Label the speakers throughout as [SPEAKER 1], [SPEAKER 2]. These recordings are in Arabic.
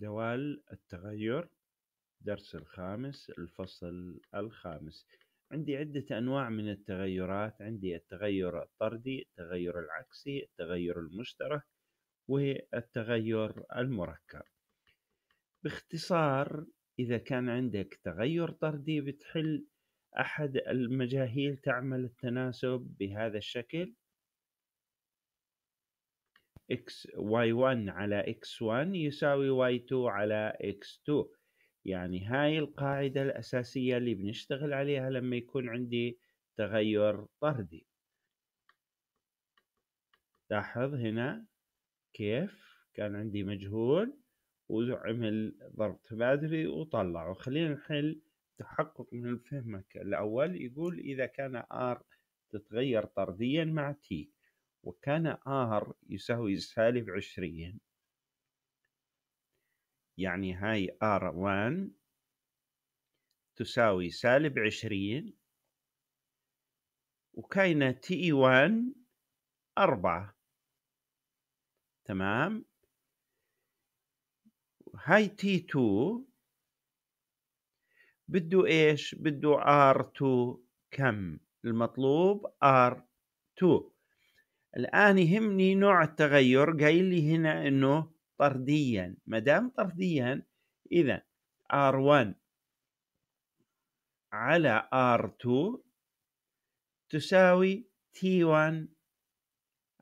[SPEAKER 1] دوال التغير درس الخامس الفصل الخامس عندي عدة أنواع من التغيرات عندي التغير الطردي التغير العكسي التغير المشترك والتغير المركب باختصار إذا كان عندك تغير طردي بتحل أحد المجاهيل تعمل التناسب بهذا الشكل x y1 على x1 يساوي y2 على x2 يعني هاي القاعدة الأساسية اللي بنشتغل عليها لما يكون عندي تغير طردي لاحظ هنا كيف كان عندي مجهول وعمل ضرب تبادلي وطلعه خلينا نحل تحقق من الفهمك الأول يقول إذا كان R تتغير طرديا مع T وكان آر يساوي سالب عشرين يعني هاي آر 1 تساوي سالب عشرين وكاينة تي اي 1 أربعة تمام هاي تي 2 بده ايش بده ار 2 كم المطلوب ار 2 الان يهمني نوع التغير قايل لي هنا انه طرديا ما دام طرديا اذا R1 على R2 تساوي T1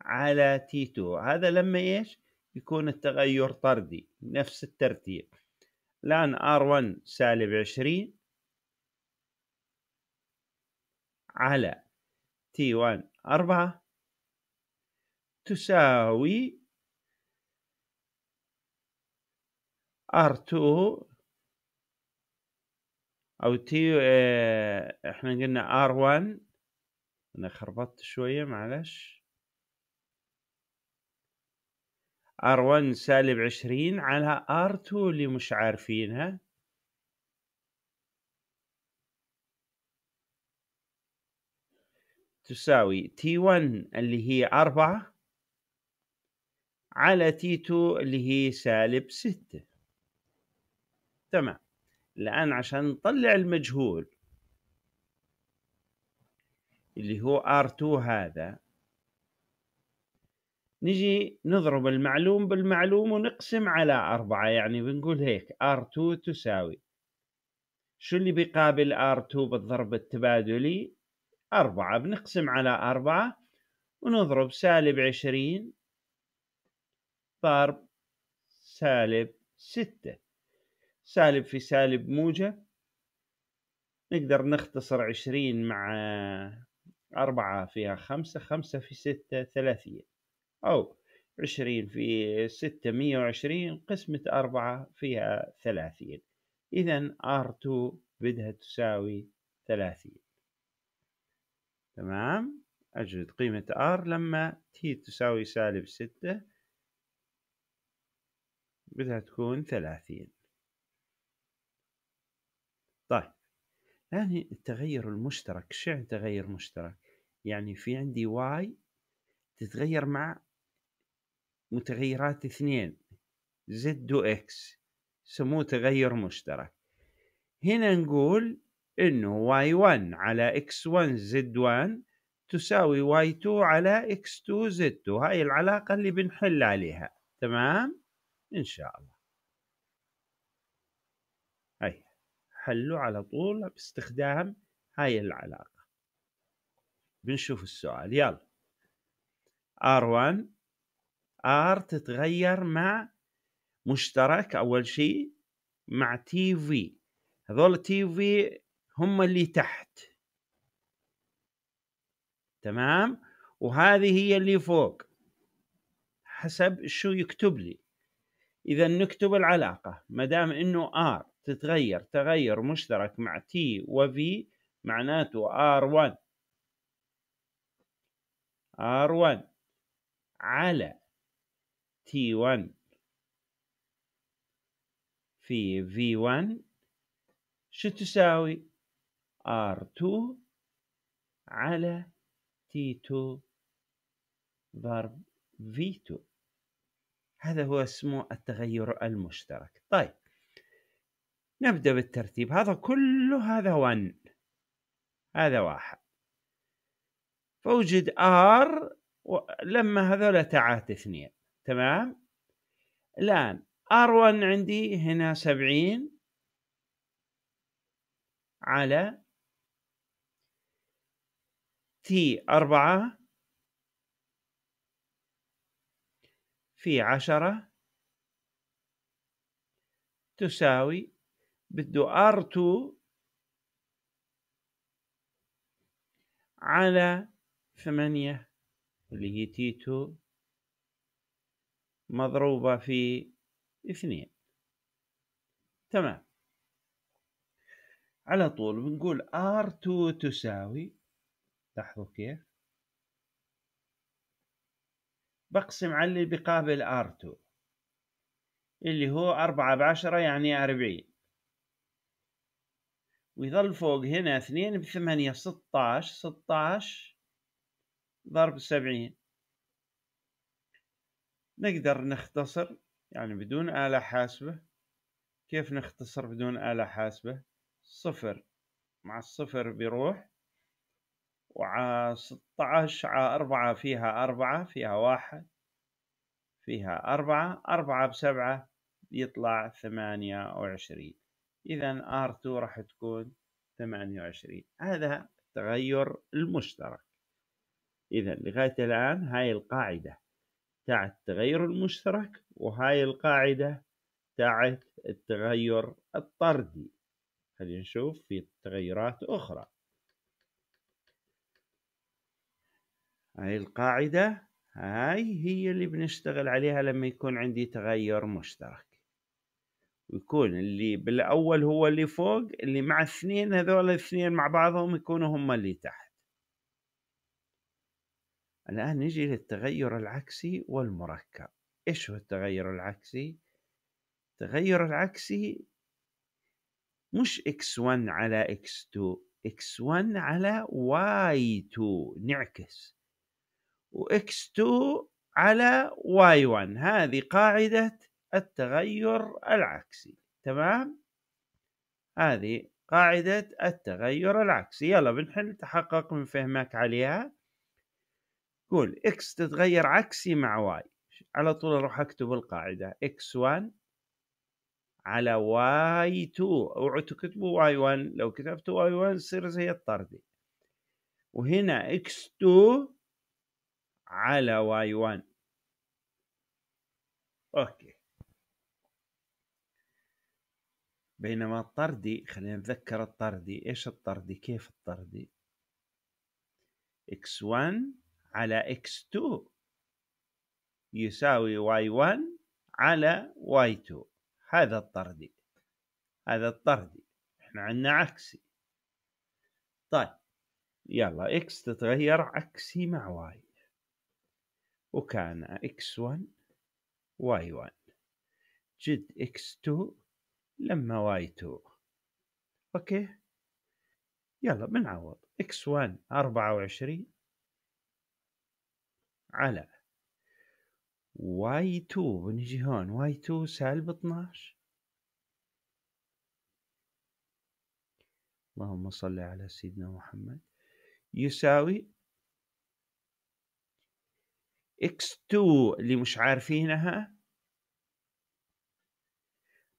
[SPEAKER 1] على T2 هذا لما ايش يكون التغير طردي نفس الترتيب الآن R1 سالب 20 على T1 4 تساوي R2 أو تي آه، احنا قلنا R1 أنا خربطت شوية معلش R1 سالب عشرين على R2 اللي مش عارفينها تساوي T1 اللي هي أربعة على تيتو اللي هي سالب ستة تمام الآن عشان نطلع المجهول اللي هو R2 هذا نجي نضرب المعلوم بالمعلوم ونقسم على أربعة يعني بنقول هيك R2 تساوي شو اللي بيقابل R2 بالضرب التبادلي أربعة بنقسم على أربعة ونضرب سالب عشرين ضرب سالب ستة سالب في سالب موجة نقدر نختصر عشرين مع أربعة فيها خمسة خمسة في ستة ثلاثية أو عشرين في ستة مية وعشرين قسمة أربعة فيها ثلاثين إذا R2 بدها تساوي ثلاثين تمام أجد قيمة R لما T تساوي سالب ستة بدها تكون ثلاثين طيب الآن التغير المشترك شو يعني تغير مشترك يعني في عندي واي تتغير مع متغيرات اثنين زد و واكس سموه تغير مشترك هنا نقول انه y1 على x1 z1 تساوي y2 على x2 z2 هاي العلاقة اللي بنحل عليها تمام ان شاء الله هاي حلوا على طول باستخدام هاي العلاقة بنشوف السؤال يلا R1 R تتغير مع مشترك أول شيء مع تي في هذول تي في هم اللي تحت تمام وهذه هي اللي فوق حسب شو يكتب لي اذا نكتب العلاقه ما دام انه ار تتغير تغير مشترك مع تي وفي معناته R1 ار 1 على T1 في V1 شو تساوي R2 على T2 ضرب V2 هذا هو اسمه التغير المشترك طيب نبدأ بالترتيب هذا كله هذا 1 هذا واحد فوجد R لما هذول تعات اثنين تمام الآن R1 عندي هنا سبعين على T أربعة في عشرة تساوي بده R2 على ثمانية اللي هي تي 2 مضروبة في اثنين تمام على طول بنقول R2 تساوي لاحظوا كيف بقسم على اللي بقابل R2 اللي هو أربعة بعشرة يعني أربعين ويظل فوق هنا اثنين بثمانية ستاش ستاش ضرب سبعين نقدر نختصر يعني بدون آلة حاسبة كيف نختصر بدون آلة حاسبة صفر مع الصفر بيروح و16 4 فيها 4 فيها 1 فيها 4 4 ب 7 يطلع 28 إذا R2 راح تكون 28 هذا التغير المشترك إذا لغاية الآن هاي القاعدة تاعت التغير المشترك وهاي القاعدة تاعت التغير الطردي خلينا نشوف في تغيرات أخرى هاي القاعدة هاي هي اللي بنشتغل عليها لما يكون عندي تغير مشترك ويكون اللي بالأول هو اللي فوق اللي مع اثنين هذول الاثنين مع بعضهم يكونوا هم اللي تحت الآن نجي للتغير العكسي والمركب إيش هو التغير العكسي؟ التغير العكسي مش x1 على x2 x1 على y2 نعكس واكس 2 على واي 1 هذه قاعدة التغير العكسي تمام هذه قاعدة التغير العكسي يلا بنحل تحقق من فهمك عليها قول اكس تتغير عكسي مع واي على طول اروح اكتب القاعده اكس x1 على y2 اوعوا تكتبوا y1 لو كتبتوا y1 يصير زي الطردي وهنا x2 على واي 1 اوكي بينما الطردي خلينا نتذكر الطردي ايش الطردي كيف الطردي x1 على x2 يساوي y1 على y2 هذا الطردي هذا الطردي احنا عندنا عكسي طيب يلا x تتغير عكسي مع y وكان x1 y1 جد x2 لما y2 اوكي يلا بنعوض x1 24 على y2 بنجي هون y2 سالب 12 اللهم صل على سيدنا محمد يساوي اكس 2 اللي مش عارفينها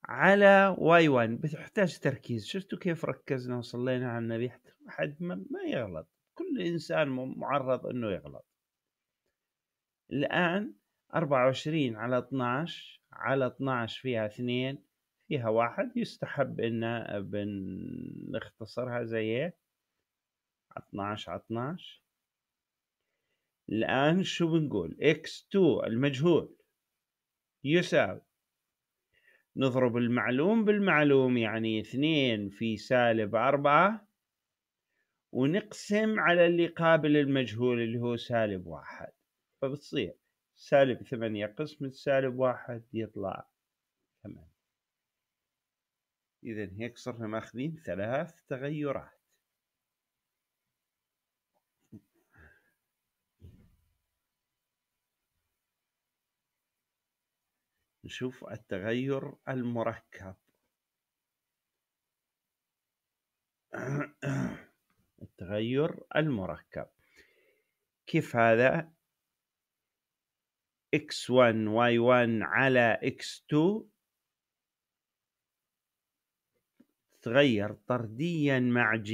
[SPEAKER 1] على واي 1 بتحتاج تركيز شفتوا كيف ركزنا وصلينا على النبي حتى حد ما, ما يغلط كل انسان معرض انه يغلط الان 24 على 12 على 12 فيها 2 فيها واحد يستحب ان بنختصرها زي 12 إيه؟ على 12 الآن شو بنقول x2 المجهول يساوي نضرب المعلوم بالمعلوم يعني اثنين في سالب 4 ونقسم على اللي قابل المجهول اللي هو سالب واحد فبتصير سالب ثمانية قسمة سالب واحد يطلع ثمانية إذا هيك صرنا ماخذين ثلاث تغيرات نشوف التغير المركب التغير المركب كيف هذا x1 y1 على x2 تغير طرديا مع g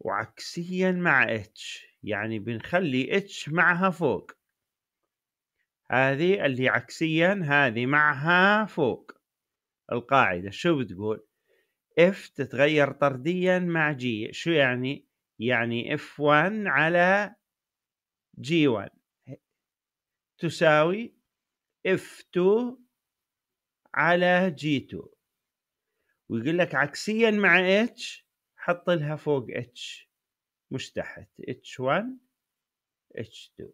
[SPEAKER 1] وعكسيا مع h يعني بنخلي h معها فوق هذه اللي عكسيا هذه معها فوق القاعدة شو بتقول اف تتغير طرديا مع جي شو يعني يعني اف 1 على جي 1 تساوي اف 2 على جي 2 ويقول لك عكسيا مع اتش حط لها فوق اتش مش تحت اتش 1 اتش 2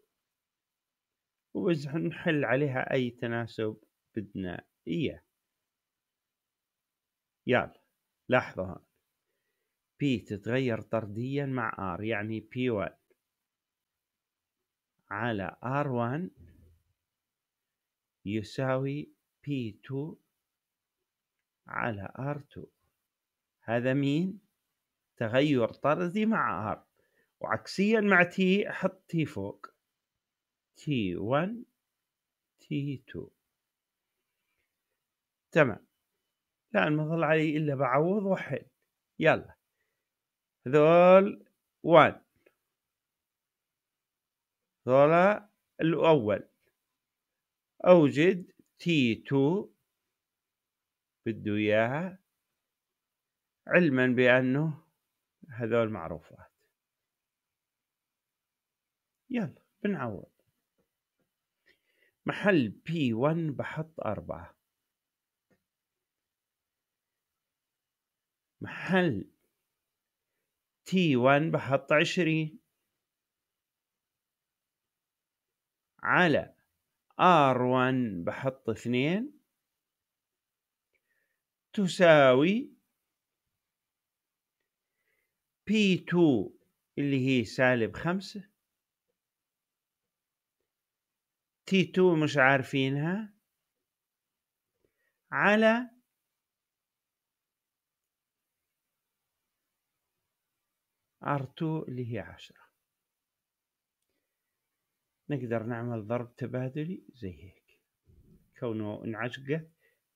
[SPEAKER 1] وإذا نحل عليها أي تناسب بدنا إياه يلا لاحظوا هون P تتغير طرديا مع R يعني p 1 على R1 يساوي P2 على R2 هذا مين؟ تغير طردي مع R وعكسيا مع T حط T فوق t 1 t 2 تمام لا ما ظل علي الا بعوض وحل يلا هذول 1 هذول الاول اوجد أوجد 2 بده اياها علما بانه هذول معروفات يلا بنعوض محل بي 1 بحط أربعة محل تي 1 بحط عشرين على ار 1 بحط اثنين تساوي بي 2 اللي هي سالب خمسة تي تو مش عارفينها علي ار تو اللي هي عشرة نقدر نعمل ضرب تبادلي زي هيك كونه انعشقة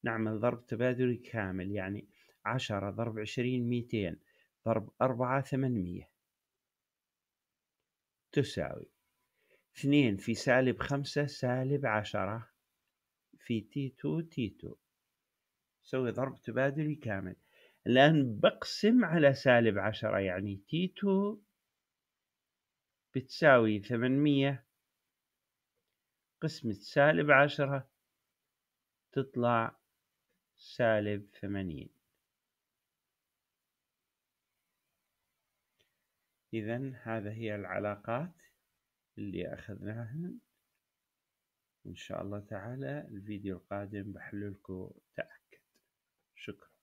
[SPEAKER 1] نعمل ضرب تبادلي كامل يعني عشرة ضرب عشرين ميتين ضرب أربعة ثمانمية تساوي اثنين في سالب خمسة سالب عشرة في تي تو تي تو سوي ضرب تبادلي كامل الآن بقسم على سالب عشرة يعني تي تو بتساوي ثمانمية قسمة سالب عشرة تطلع سالب ثمانين إذا هذا هي العلاقات اللي وإن شاء الله تعالى الفيديو القادم بحللكو تأكد شكرا